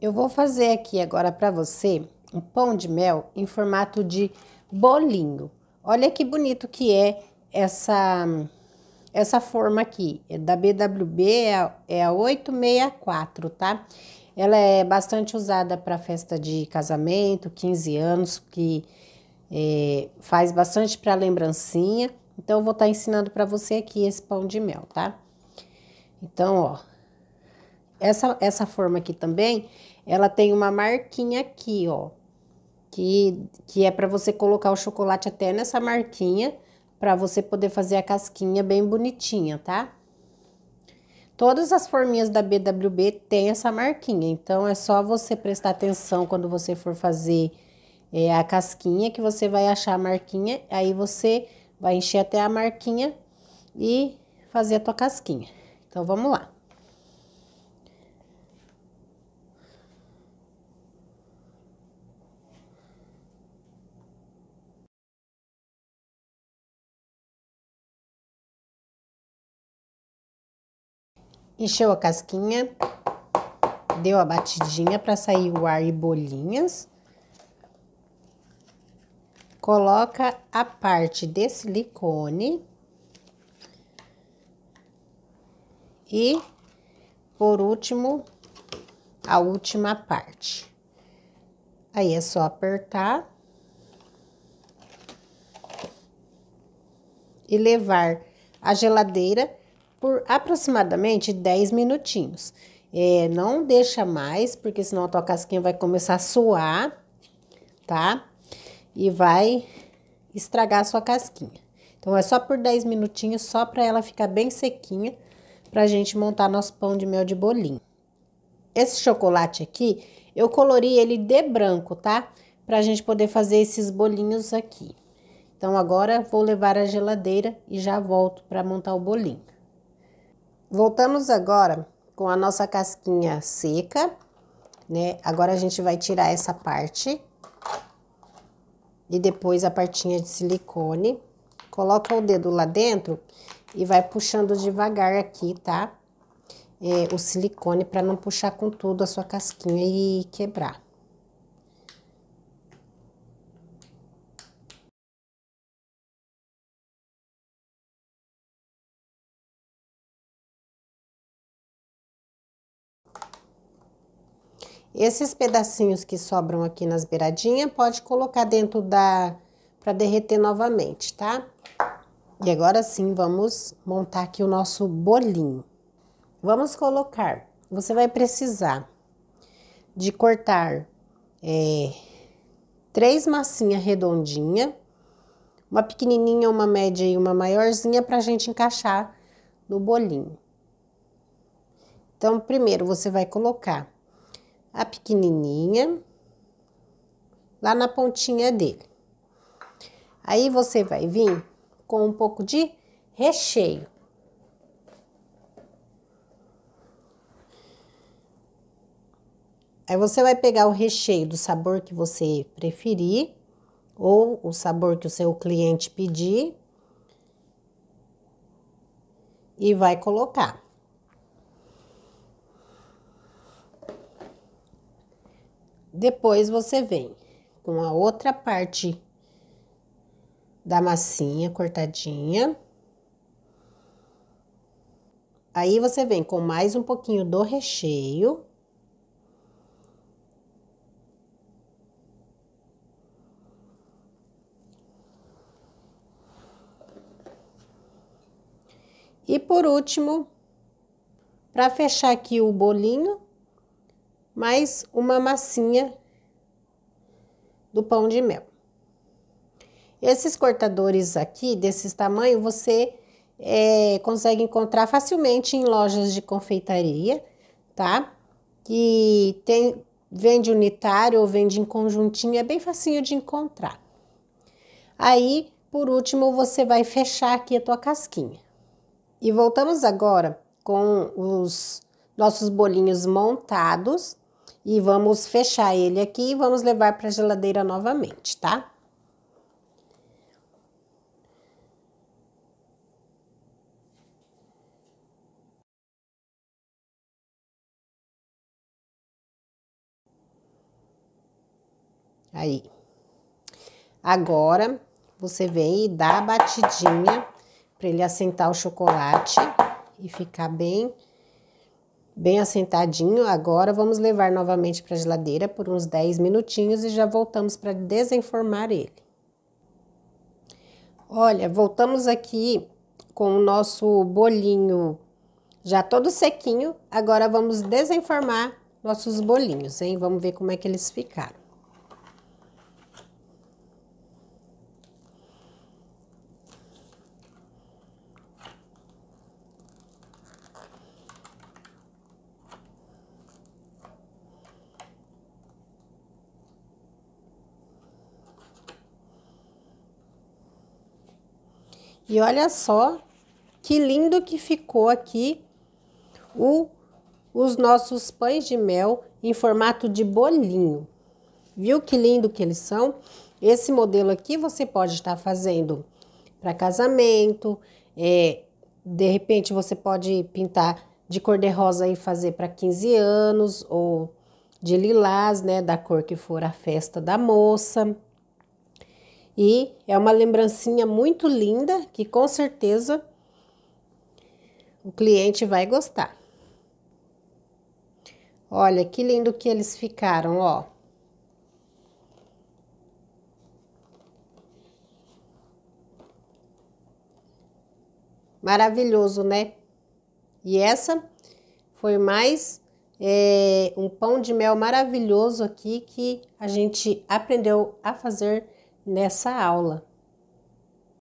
eu vou fazer aqui agora para você um pão de mel em formato de bolinho. Olha que bonito que é essa essa forma aqui, é da BWB é a, 864, tá? Ela é bastante usada para festa de casamento, 15 anos, que é, faz bastante para lembrancinha. Então, eu vou estar tá ensinando para você aqui esse pão de mel, tá? Então, ó, essa, essa forma aqui também ela tem uma marquinha aqui, ó, que, que é para você colocar o chocolate até nessa marquinha, para você poder fazer a casquinha bem bonitinha, tá? Todas as forminhas da BWB tem essa marquinha, então é só você prestar atenção quando você for fazer é, a casquinha, que você vai achar a marquinha, aí você vai encher até a marquinha e fazer a tua casquinha. Então, vamos lá. encheu a casquinha, deu a batidinha para sair o ar e bolinhas. Coloca a parte de silicone e por último a última parte. Aí é só apertar e levar à geladeira por aproximadamente 10 minutinhos. É, não deixa mais, porque senão a tua casquinha vai começar a suar, tá? E vai estragar a sua casquinha. Então, é só por 10 minutinhos, só para ela ficar bem sequinha, pra gente montar nosso pão de mel de bolinho. Esse chocolate aqui, eu colori ele de branco, tá? Pra gente poder fazer esses bolinhos aqui. Então, agora vou levar à geladeira e já volto para montar o bolinho. Voltamos agora com a nossa casquinha seca, né? Agora a gente vai tirar essa parte. E depois a partinha de silicone. Coloca o dedo lá dentro e vai puxando devagar aqui, tá? É, o silicone para não puxar com tudo a sua casquinha e quebrar. Esses pedacinhos que sobram aqui nas beiradinhas, pode colocar dentro da... para derreter novamente, tá? E agora sim, vamos montar aqui o nosso bolinho. Vamos colocar, você vai precisar de cortar é, três massinhas redondinhas, uma pequenininha, uma média e uma maiorzinha para a gente encaixar no bolinho. Então, primeiro você vai colocar a pequenininha lá na pontinha dele. Aí você vai vir com um pouco de recheio. Aí você vai pegar o recheio do sabor que você preferir ou o sabor que o seu cliente pedir e vai colocar. Depois você vem com a outra parte da massinha cortadinha. Aí você vem com mais um pouquinho do recheio. E por último, para fechar aqui o bolinho, mais uma massinha do pão de mel. Esses cortadores aqui, desses tamanhos, você é, consegue encontrar facilmente em lojas de confeitaria, tá? Que tem, vende unitário ou vende em conjuntinho, é bem facinho de encontrar. Aí, por último, você vai fechar aqui a tua casquinha. E voltamos agora com os nossos bolinhos montados e vamos fechar ele aqui e vamos levar para a geladeira novamente, tá? Aí. Agora, você vem e dá a batidinha para ele assentar o chocolate e ficar bem bem assentadinho. Agora vamos levar novamente para a geladeira por uns 10 minutinhos e já voltamos para desenformar ele. Olha, voltamos aqui com o nosso bolinho já todo sequinho. Agora vamos desenformar nossos bolinhos, hein? Vamos ver como é que eles ficaram. E olha só que lindo que ficou aqui o, os nossos pães de mel em formato de bolinho. Viu que lindo que eles são? Esse modelo aqui você pode estar fazendo para casamento, é, de repente você pode pintar de cor de rosa e fazer para 15 anos ou de lilás, né, da cor que for a festa da moça. E é uma lembrancinha muito linda que com certeza o cliente vai gostar. Olha que lindo que eles ficaram, ó. Maravilhoso, né? E essa foi mais é, um pão de mel maravilhoso aqui que a gente aprendeu a fazer nessa aula.